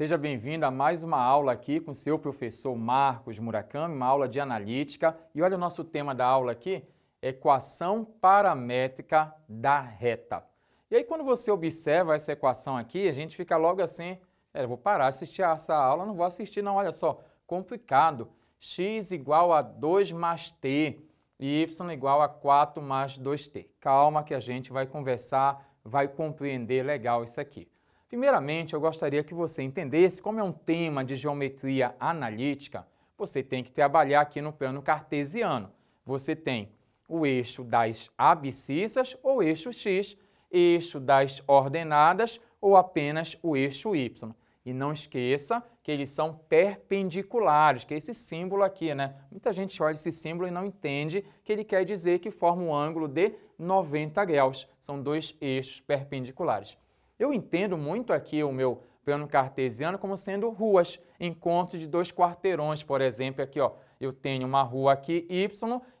Seja bem-vindo a mais uma aula aqui com seu professor Marcos Murakami, uma aula de analítica. E olha o nosso tema da aula aqui, equação paramétrica da reta. E aí quando você observa essa equação aqui, a gente fica logo assim, é, vou parar de assistir essa aula, não vou assistir não, olha só, complicado. x igual a 2 mais t e y igual a 4 mais 2t. Calma que a gente vai conversar, vai compreender legal isso aqui. Primeiramente, eu gostaria que você entendesse como é um tema de geometria analítica. Você tem que trabalhar aqui no plano cartesiano. Você tem o eixo das abscissas ou eixo x, eixo das ordenadas ou apenas o eixo y. E não esqueça que eles são perpendiculares, que é esse símbolo aqui, né? Muita gente olha esse símbolo e não entende que ele quer dizer que forma um ângulo de 90 graus. São dois eixos perpendiculares. Eu entendo muito aqui o meu plano cartesiano como sendo ruas, encontro de dois quarteirões, por exemplo, aqui ó, eu tenho uma rua aqui Y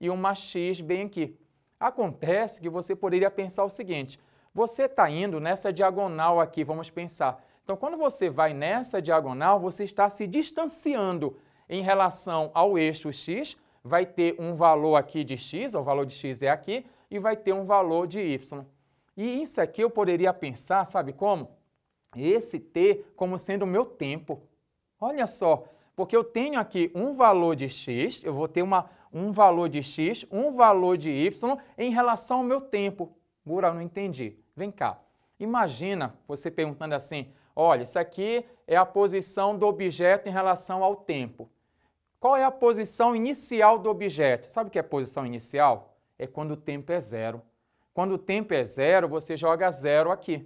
e uma X bem aqui. Acontece que você poderia pensar o seguinte, você está indo nessa diagonal aqui, vamos pensar. Então, quando você vai nessa diagonal, você está se distanciando em relação ao eixo x, vai ter um valor aqui de x, o valor de x é aqui, e vai ter um valor de y. E isso aqui eu poderia pensar, sabe como? Esse t como sendo o meu tempo. Olha só, porque eu tenho aqui um valor de x, eu vou ter uma, um valor de x, um valor de y em relação ao meu tempo. Gura, não entendi. Vem cá. Imagina você perguntando assim, olha, isso aqui é a posição do objeto em relação ao tempo. Qual é a posição inicial do objeto? Sabe o que é posição inicial? É quando o tempo é zero. Quando o tempo é zero, você joga zero aqui.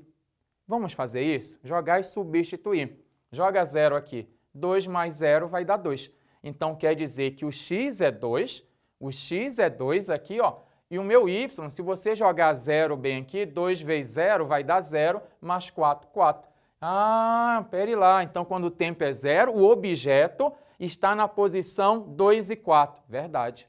Vamos fazer isso? Jogar e substituir. Joga zero aqui. 2 mais zero vai dar 2. Então quer dizer que o x é 2, o x é 2 aqui, ó, e o meu y, se você jogar zero bem aqui, 2 vezes zero vai dar zero, mais 4, 4. Ah, pere lá. Então quando o tempo é zero, o objeto está na posição 2 e 4. Verdade.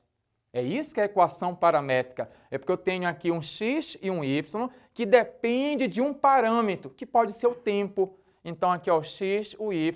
É isso que é equação paramétrica. É porque eu tenho aqui um x e um y que depende de um parâmetro, que pode ser o tempo. Então aqui é o x, o y,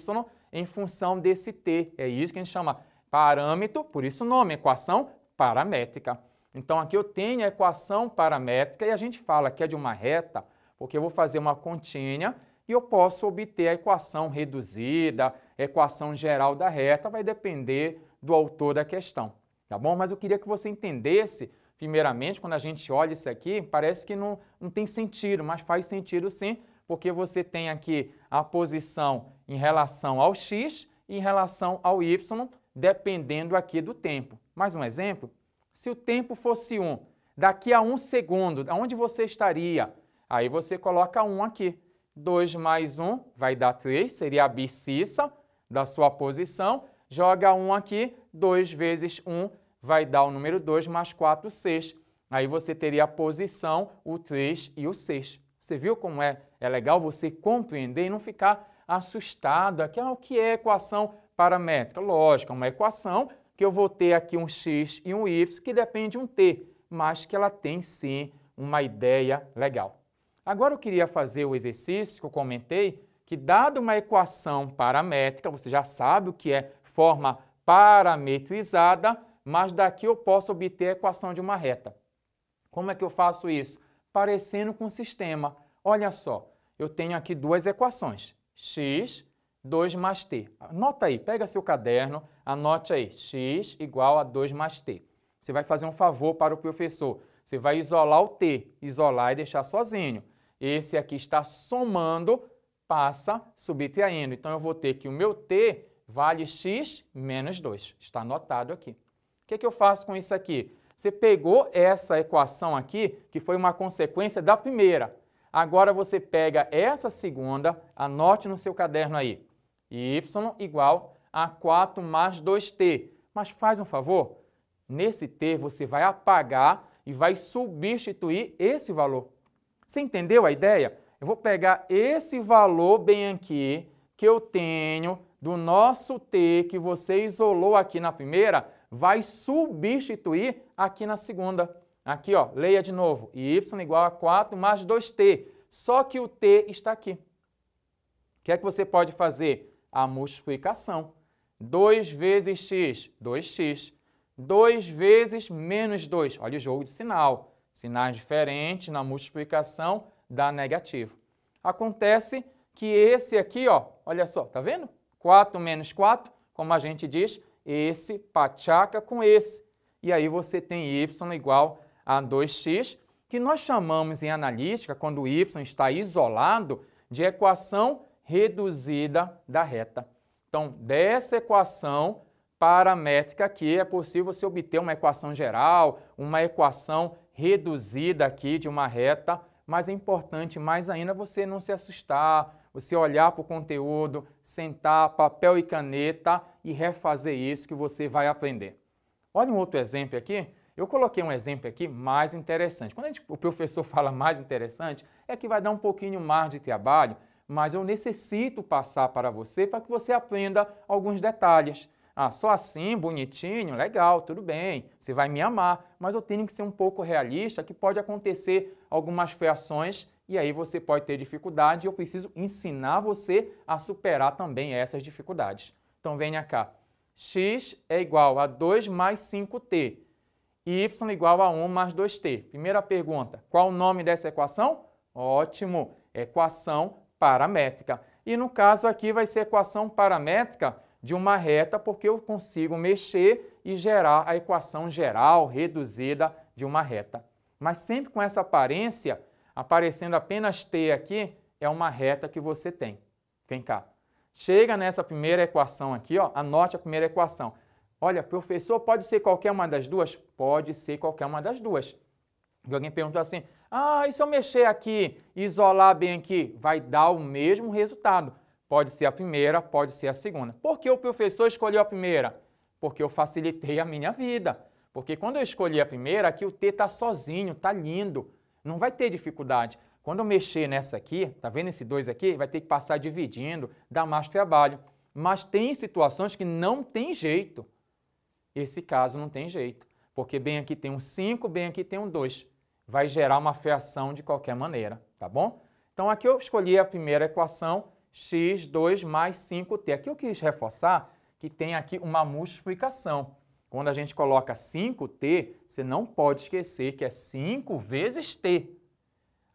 em função desse t. É isso que a gente chama parâmetro, por isso o nome, equação paramétrica. Então aqui eu tenho a equação paramétrica e a gente fala que é de uma reta, porque eu vou fazer uma continha e eu posso obter a equação reduzida, a equação geral da reta, vai depender do autor da questão tá bom? Mas eu queria que você entendesse, primeiramente, quando a gente olha isso aqui, parece que não, não tem sentido, mas faz sentido sim, porque você tem aqui a posição em relação ao x e em relação ao y, dependendo aqui do tempo. Mais um exemplo? Se o tempo fosse 1, daqui a um segundo, aonde você estaria? Aí você coloca 1 aqui. 2 mais 1 vai dar 3, seria a abscissa da sua posição, Joga 1 aqui, 2 vezes 1 vai dar o número 2 mais 4, 6. Aí você teria a posição, o 3 e o 6. Você viu como é, é legal você compreender e não ficar assustado. Aquela ah, o que é equação paramétrica? Lógico, é uma equação que eu vou ter aqui um x e um y que depende de um t, mas que ela tem sim uma ideia legal. Agora eu queria fazer o exercício que eu comentei, que dado uma equação paramétrica, você já sabe o que é forma parametrizada, mas daqui eu posso obter a equação de uma reta. Como é que eu faço isso? Parecendo com o sistema. Olha só, eu tenho aqui duas equações, x, 2 mais t. Anota aí, pega seu caderno, anote aí, x igual a 2 mais t. Você vai fazer um favor para o professor, você vai isolar o t, isolar e deixar sozinho. Esse aqui está somando, passa, subtraindo. Então, eu vou ter que o meu t vale x menos 2. Está anotado aqui. O que, é que eu faço com isso aqui? Você pegou essa equação aqui, que foi uma consequência da primeira. Agora você pega essa segunda, anote no seu caderno aí. Y igual a 4 mais 2t. Mas faz um favor, nesse t você vai apagar e vai substituir esse valor. Você entendeu a ideia? Eu vou pegar esse valor bem aqui que eu tenho do nosso T que você isolou aqui na primeira vai substituir aqui na segunda. Aqui, ó, leia de novo. Y igual a 4 mais 2T. Só que o T está aqui. O que é que você pode fazer? A multiplicação. 2 vezes x, 2x. 2 vezes menos 2. Olha o jogo de sinal. Sinais diferentes na multiplicação dá negativo. Acontece que esse aqui, ó, olha só, tá vendo? 4 menos 4, como a gente diz, esse pachaca com esse. E aí você tem y igual a 2x, que nós chamamos em analítica, quando o y está isolado, de equação reduzida da reta. Então, dessa equação paramétrica aqui, é possível você obter uma equação geral, uma equação reduzida aqui de uma reta, mas é importante mais ainda você não se assustar, você olhar para o conteúdo, sentar, papel e caneta e refazer isso que você vai aprender. Olha um outro exemplo aqui. Eu coloquei um exemplo aqui mais interessante. Quando gente, o professor fala mais interessante, é que vai dar um pouquinho mais de trabalho, mas eu necessito passar para você para que você aprenda alguns detalhes. Ah, só assim, bonitinho, legal, tudo bem, você vai me amar, mas eu tenho que ser um pouco realista que pode acontecer algumas frações e aí você pode ter dificuldade e eu preciso ensinar você a superar também essas dificuldades. Então venha cá. x é igual a 2 mais 5t e y igual a 1 mais 2t. Primeira pergunta, qual o nome dessa equação? Ótimo, equação paramétrica. E no caso aqui vai ser equação paramétrica de uma reta, porque eu consigo mexer e gerar a equação geral reduzida de uma reta. Mas sempre com essa aparência Aparecendo apenas t aqui, é uma reta que você tem. Vem cá. Chega nessa primeira equação aqui, ó, anote a primeira equação. Olha, professor, pode ser qualquer uma das duas? Pode ser qualquer uma das duas. E alguém perguntou assim, ah, e se eu mexer aqui, isolar bem aqui? Vai dar o mesmo resultado. Pode ser a primeira, pode ser a segunda. Por que o professor escolheu a primeira? Porque eu facilitei a minha vida. Porque quando eu escolhi a primeira, aqui o T está sozinho, está lindo. Não vai ter dificuldade. Quando eu mexer nessa aqui, tá vendo esse 2 aqui? Vai ter que passar dividindo, dá mais trabalho. Mas tem situações que não tem jeito. Esse caso não tem jeito, porque bem aqui tem um 5, bem aqui tem um 2. Vai gerar uma fração de qualquer maneira, tá bom? Então aqui eu escolhi a primeira equação, x2 mais 5t. Aqui eu quis reforçar que tem aqui uma multiplicação. Quando a gente coloca 5t, você não pode esquecer que é 5 vezes t.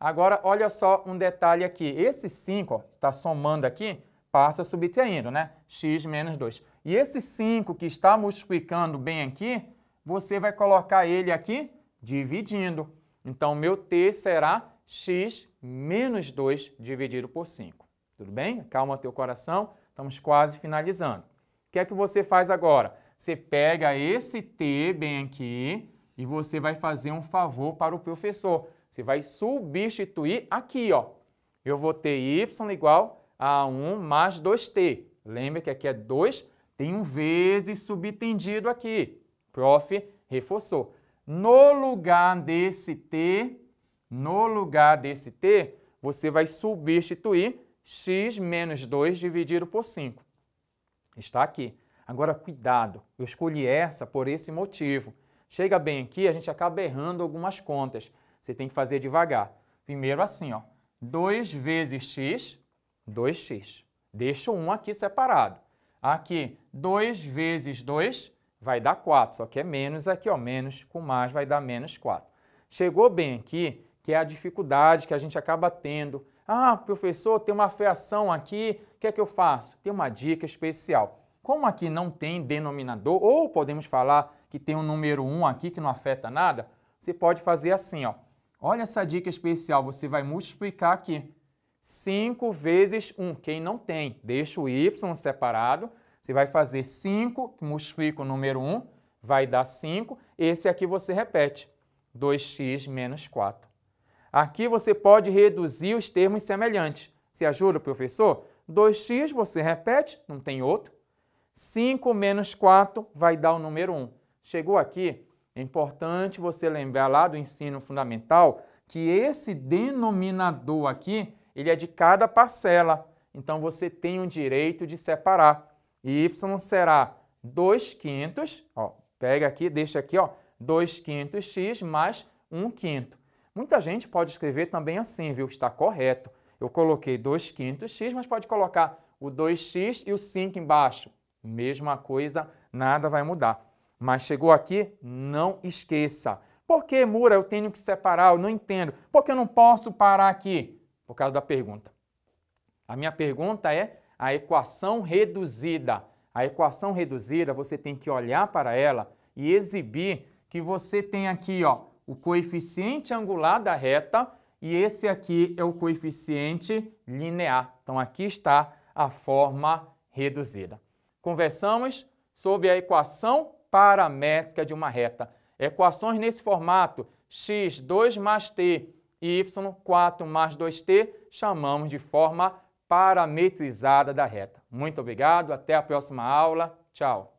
Agora, olha só um detalhe aqui. Esse 5, está somando aqui, passa subtraindo, né? x menos 2. E esse 5 que está multiplicando bem aqui, você vai colocar ele aqui dividindo. Então, meu t será x menos 2 dividido por 5. Tudo bem? Calma teu coração, estamos quase finalizando. O que é que você faz agora? Você pega esse T bem aqui e você vai fazer um favor para o professor. Você vai substituir aqui, ó. Eu vou ter y igual a 1 mais 2t. Lembra que aqui é 2, tem um vezes subtendido aqui. Prof. reforçou. No lugar desse t, no lugar desse t, você vai substituir x menos 2 dividido por 5. Está aqui. Agora, cuidado, eu escolhi essa por esse motivo. Chega bem aqui, a gente acaba errando algumas contas. Você tem que fazer devagar. Primeiro assim, ó, 2 vezes x, 2x. Deixa um aqui separado. Aqui, 2 vezes 2 vai dar 4, só que é menos aqui, ó, menos com mais vai dar menos 4. Chegou bem aqui, que é a dificuldade que a gente acaba tendo. Ah, professor, tem uma freação aqui, o que é que eu faço? Tem uma dica especial. Como aqui não tem denominador, ou podemos falar que tem um número 1 aqui que não afeta nada, você pode fazer assim, ó. Olha essa dica especial, você vai multiplicar aqui. 5 vezes 1, quem não tem, deixa o y separado, você vai fazer 5, multiplica o número 1, vai dar 5, esse aqui você repete, 2x menos 4. Aqui você pode reduzir os termos semelhantes. Se ajuda professor? 2x você repete, não tem outro. 5 menos 4 vai dar o número 1. Chegou aqui, é importante você lembrar lá do ensino fundamental que esse denominador aqui, ele é de cada parcela. Então você tem o direito de separar. Y será 2 quintos, ó, pega aqui, deixa aqui, ó, 2 quintos x mais 1 um quinto. Muita gente pode escrever também assim, viu? Está correto. Eu coloquei 2 quintos x, mas pode colocar o 2x e o 5 embaixo Mesma coisa, nada vai mudar. Mas chegou aqui, não esqueça. Por que, Mura, eu tenho que separar? Eu não entendo. Por que eu não posso parar aqui? Por causa da pergunta. A minha pergunta é a equação reduzida. A equação reduzida, você tem que olhar para ela e exibir que você tem aqui ó, o coeficiente angular da reta e esse aqui é o coeficiente linear. Então aqui está a forma reduzida. Conversamos sobre a equação paramétrica de uma reta. Equações nesse formato, x2 mais t e y4 mais 2t, chamamos de forma parametrizada da reta. Muito obrigado, até a próxima aula. Tchau.